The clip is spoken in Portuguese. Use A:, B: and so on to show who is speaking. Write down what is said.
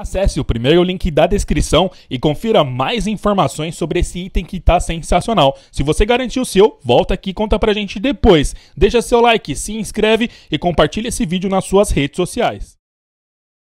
A: Acesse o primeiro link da descrição e confira mais informações sobre esse item que está sensacional. Se você garantiu o seu, volta aqui e conta pra gente depois. Deixa seu like, se inscreve e compartilha esse vídeo nas suas redes sociais.